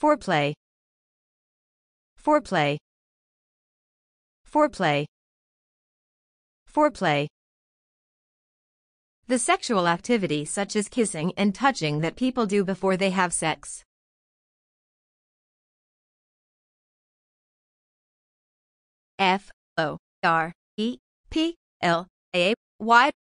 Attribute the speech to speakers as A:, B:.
A: foreplay foreplay
B: foreplay foreplay the sexual activity such as kissing and touching that people do before they have sex
C: f o r e p l a y